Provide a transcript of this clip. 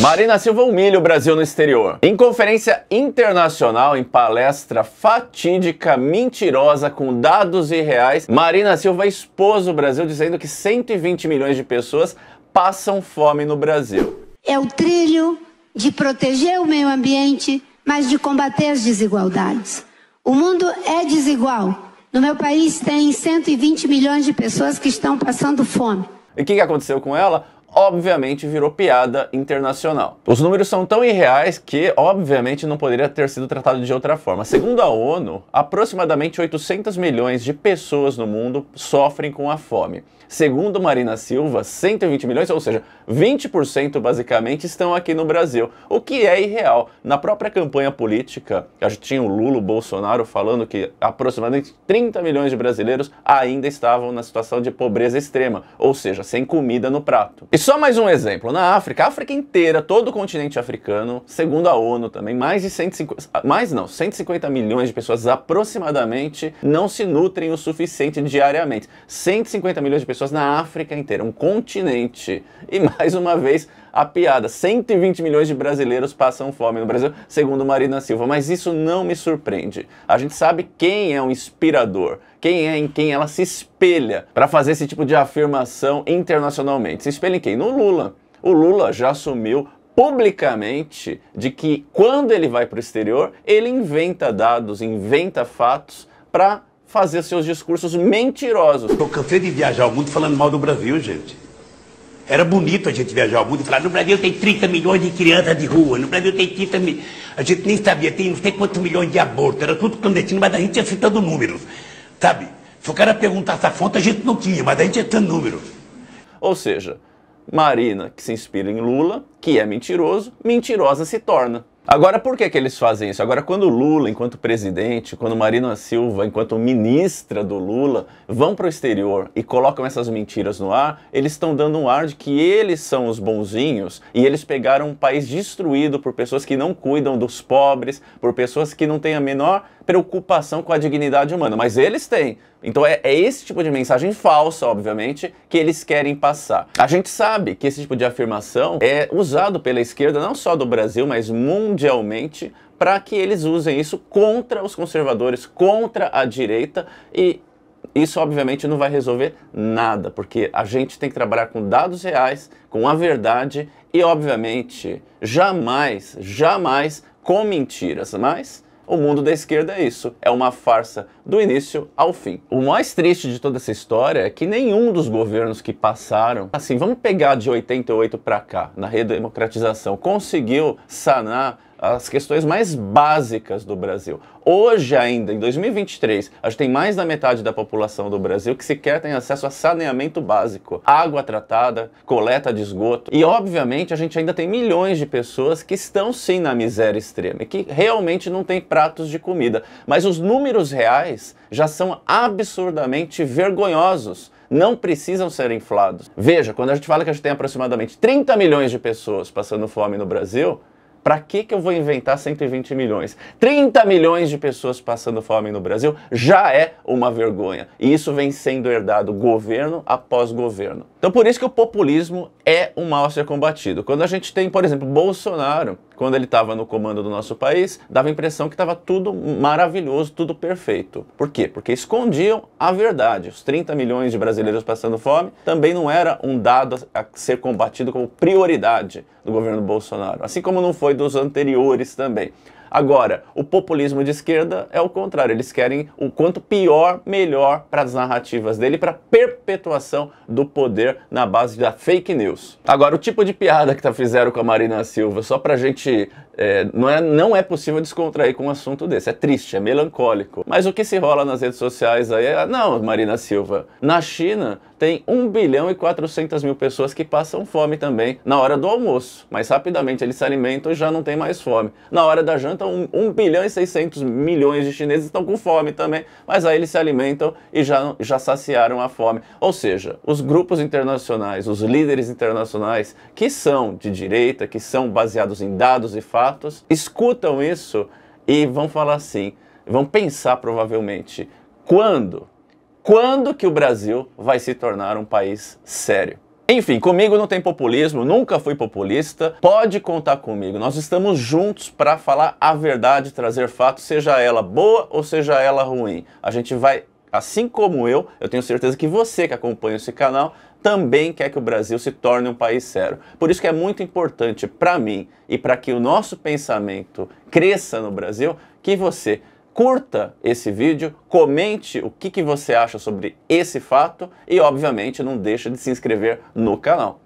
Marina Silva humilha o Brasil no exterior. Em conferência internacional, em palestra fatídica, mentirosa, com dados irreais, Marina Silva expôs o Brasil dizendo que 120 milhões de pessoas passam fome no Brasil. É o trilho de proteger o meio ambiente, mas de combater as desigualdades. O mundo é desigual. No meu país tem 120 milhões de pessoas que estão passando fome. E o que, que aconteceu com ela? obviamente virou piada internacional. Os números são tão irreais que, obviamente, não poderia ter sido tratado de outra forma. Segundo a ONU, aproximadamente 800 milhões de pessoas no mundo sofrem com a fome. Segundo Marina Silva, 120 milhões, ou seja, 20% basicamente estão aqui no Brasil, o que é irreal. Na própria campanha política, a gente tinha o Lula, o Bolsonaro falando que aproximadamente 30 milhões de brasileiros ainda estavam na situação de pobreza extrema, ou seja, sem comida no prato. E só mais um exemplo, na África, a África inteira, todo o continente africano, segundo a ONU também, mais de 150, mais não, 150 milhões de pessoas aproximadamente não se nutrem o suficiente diariamente. 150 milhões de pessoas na África inteira, um continente. E mais uma vez, a piada. 120 milhões de brasileiros passam fome no Brasil, segundo Marina Silva. Mas isso não me surpreende. A gente sabe quem é um inspirador, quem é em quem ela se espelha para fazer esse tipo de afirmação internacionalmente. Se espelha em quem? No Lula. O Lula já assumiu publicamente de que quando ele vai para o exterior, ele inventa dados, inventa fatos para fazer seus discursos mentirosos. Tô cansei de viajar o mundo falando mal do Brasil, gente. Era bonito a gente viajar ao mundo e falar, no Brasil tem 30 milhões de crianças de rua, no Brasil tem 30 milhões. A gente nem sabia, tem não sei quantos milhões de abortos, era tudo clandestino, mas a gente ia citando números. Sabe? Se o cara perguntasse a fonte, a gente não tinha, mas a gente ia citando números. Ou seja, Marina, que se inspira em Lula, que é mentiroso, mentirosa se torna. Agora, por que, que eles fazem isso? Agora, quando Lula, enquanto presidente, quando Marina Silva, enquanto ministra do Lula, vão para o exterior e colocam essas mentiras no ar, eles estão dando um ar de que eles são os bonzinhos e eles pegaram um país destruído por pessoas que não cuidam dos pobres, por pessoas que não têm a menor preocupação com a dignidade humana. Mas eles têm. Então é, é, esse tipo de mensagem falsa, obviamente, que eles querem passar. A gente sabe que esse tipo de afirmação é usado pela esquerda não só do Brasil, mas mundialmente mundialmente para que eles usem isso contra os conservadores, contra a direita e isso obviamente não vai resolver nada, porque a gente tem que trabalhar com dados reais, com a verdade e obviamente jamais, jamais com mentiras, mas o mundo da esquerda é isso, é uma farsa do início ao fim. O mais triste de toda essa história é que nenhum dos governos que passaram, assim, vamos pegar de 88 para cá, na redemocratização, conseguiu sanar as questões mais básicas do Brasil. Hoje ainda, em 2023, a gente tem mais da metade da população do Brasil que sequer tem acesso a saneamento básico, água tratada, coleta de esgoto. E obviamente a gente ainda tem milhões de pessoas que estão sim na miséria extrema e que realmente não tem pratos de comida. Mas os números reais já são absurdamente vergonhosos não precisam ser inflados. Veja, quando a gente fala que a gente tem aproximadamente 30 milhões de pessoas passando fome no Brasil, para que, que eu vou inventar 120 milhões? 30 milhões de pessoas passando fome no Brasil já é uma vergonha. E isso vem sendo herdado governo após governo. Então por isso que o populismo é um mal a ser combatido. Quando a gente tem, por exemplo, Bolsonaro quando ele estava no comando do nosso país, dava a impressão que estava tudo maravilhoso, tudo perfeito. Por quê? Porque escondiam a verdade. Os 30 milhões de brasileiros passando fome também não era um dado a ser combatido como prioridade do governo Bolsonaro, assim como não foi dos anteriores também. Agora, o populismo de esquerda é o contrário, eles querem o quanto pior, melhor para as narrativas dele, para perpetuação do poder na base da fake news. Agora, o tipo de piada que tá fizeram com a Marina Silva, só para a gente. É, não, é, não é possível descontrair com um assunto desse. É triste, é melancólico. Mas o que se rola nas redes sociais aí é. Não, Marina Silva. Na China, tem 1 bilhão e 400 mil pessoas que passam fome também na hora do almoço. Mas rapidamente eles se alimentam e já não tem mais fome. Na hora da janta, 1, 1 bilhão e 600 milhões de chineses estão com fome também, mas aí eles se alimentam e já, já saciaram a fome. Ou seja, os grupos internacionais, os líderes internacionais que são de direita, que são baseados em dados e fatos, escutam isso e vão falar assim, vão pensar provavelmente, quando quando que o Brasil vai se tornar um país sério? Enfim, comigo não tem populismo, nunca fui populista. Pode contar comigo. Nós estamos juntos para falar a verdade, trazer fatos, seja ela boa ou seja ela ruim. A gente vai, assim como eu, eu tenho certeza que você que acompanha esse canal também quer que o Brasil se torne um país sério. Por isso que é muito importante para mim e para que o nosso pensamento cresça no Brasil que você curta esse vídeo, comente o que, que você acha sobre esse fato e, obviamente, não deixa de se inscrever no canal.